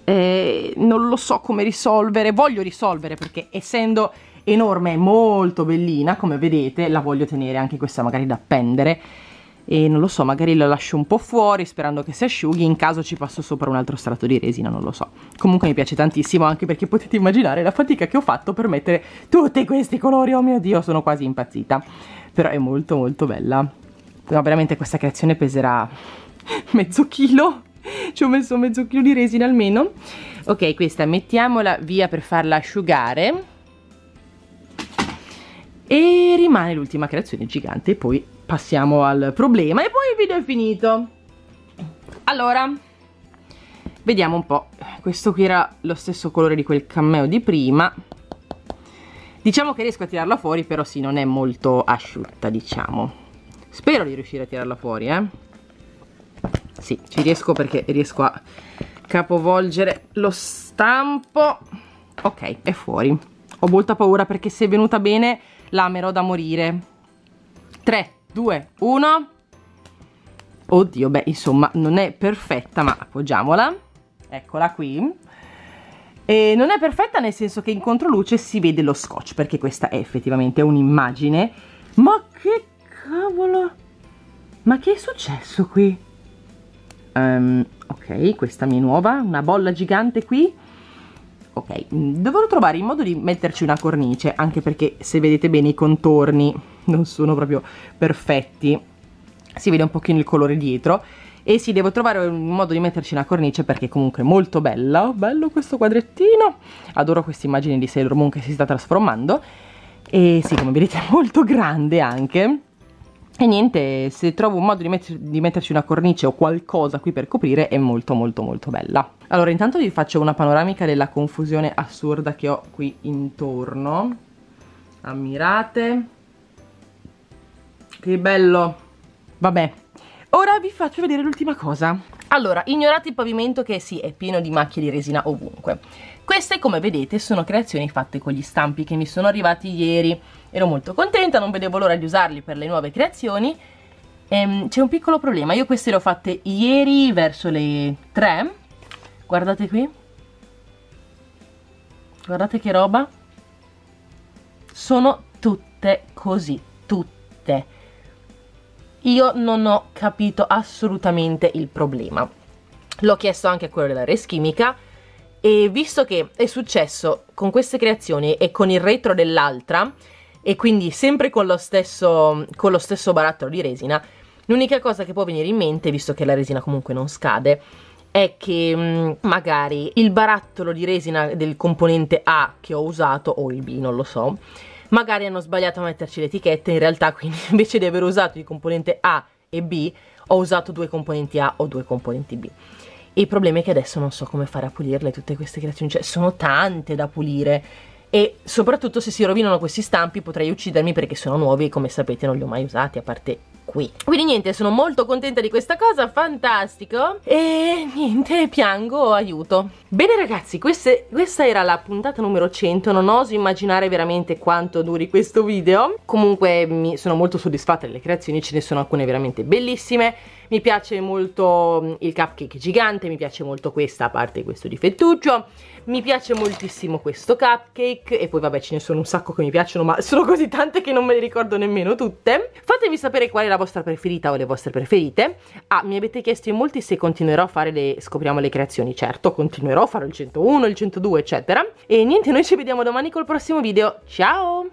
Speaker 1: eh, non lo so come risolvere voglio risolvere perché essendo enorme molto bellina come vedete la voglio tenere anche questa magari da appendere e non lo so magari la lascio un po' fuori sperando che si asciughi in caso ci passo sopra un altro strato di resina non lo so comunque mi piace tantissimo anche perché potete immaginare la fatica che ho fatto per mettere tutti questi colori oh mio dio sono quasi impazzita però è molto molto bella però veramente questa creazione peserà mezzo chilo. Ci ho messo mezzo chilo di resina almeno. Ok, questa mettiamola via per farla asciugare. E rimane l'ultima creazione gigante. Poi passiamo al problema. E poi il video è finito. Allora, vediamo un po'. Questo qui era lo stesso colore di quel cameo di prima. Diciamo che riesco a tirarla fuori, però sì, non è molto asciutta, diciamo. Spero di riuscire a tirarla fuori, eh. Sì, ci riesco perché riesco a capovolgere lo stampo. Ok, è fuori. Ho molta paura perché se è venuta bene l'amerò da morire. 3, 2, 1. Oddio, beh, insomma, non è perfetta, ma appoggiamola. Eccola qui. E non è perfetta nel senso che in controluce si vede lo scotch, perché questa è effettivamente un'immagine. Ma che Cavolo! Ma che è successo qui? Um, ok, questa mi è nuova, una bolla gigante qui. Ok, dovrò trovare il modo di metterci una cornice, anche perché se vedete bene i contorni non sono proprio perfetti. Si vede un pochino il colore dietro. E sì, devo trovare un modo di metterci una cornice perché comunque è molto bella. Oh, bello questo quadrettino. Adoro queste immagini di Sailor Moon che si sta trasformando. E sì, come vedete è molto grande anche e niente, se trovo un modo di, met di, metterci una cornice o qualcosa qui per coprire è molto molto molto bella. Allora intanto vi faccio una panoramica della confusione assurda che ho qui intorno. Ammirate. Che bello. Vabbè, ora vi faccio vedere l'ultima cosa. Allora, ignorate il pavimento che sì, è pieno di macchie di resina ovunque. Queste, come vedete, sono creazioni fatte con gli stampi che mi sono arrivati ieri ero molto contenta, non vedevo l'ora di usarli per le nuove creazioni. Ehm, C'è un piccolo problema, io queste le ho fatte ieri verso le 3, guardate qui, guardate che roba, sono tutte così, tutte. Io non ho capito assolutamente il problema. L'ho chiesto anche a quello della Reschimica e visto che è successo con queste creazioni e con il retro dell'altra, e quindi sempre con lo stesso, con lo stesso barattolo di resina. L'unica cosa che può venire in mente, visto che la resina comunque non scade, è che mh, mm, magari il barattolo di resina del componente A che ho usato, o il B, non lo so, magari hanno sbagliato a metterci l'etichetta, in realtà quindi invece di aver usato il componente A e B, ho usato due componenti A o due componenti B. E il problema è che adesso non so come fare a pulirle tutte queste creazioni, cioè sono tante da pulire e soprattutto se si rovinano questi stampi potrei uccidermi perché sono nuovi e come sapete non li ho mai usati a parte qui quindi niente sono molto contenta di questa cosa fantastico e niente piango aiuto bene ragazzi queste, questa era la puntata numero 100 non oso immaginare veramente quanto duri questo video comunque sono molto soddisfatta delle creazioni ce ne sono alcune veramente bellissime mi piace molto mm, il cupcake gigante, mi piace molto questa a parte questo difettuccio, mi piace moltissimo questo cupcake e poi vabbè ce ne sono un sacco che mi piacciono ma sono così tante che non me le ricordo nemmeno tutte. Fatemi sapere qual è la vostra preferita o le vostre preferite. Ah, mi avete chiesto in molti se continuerò a fare le scopriamo le creazioni, certo continuerò a fare il 101, il 102 eccetera. E niente, noi ci vediamo domani col prossimo video, ciao!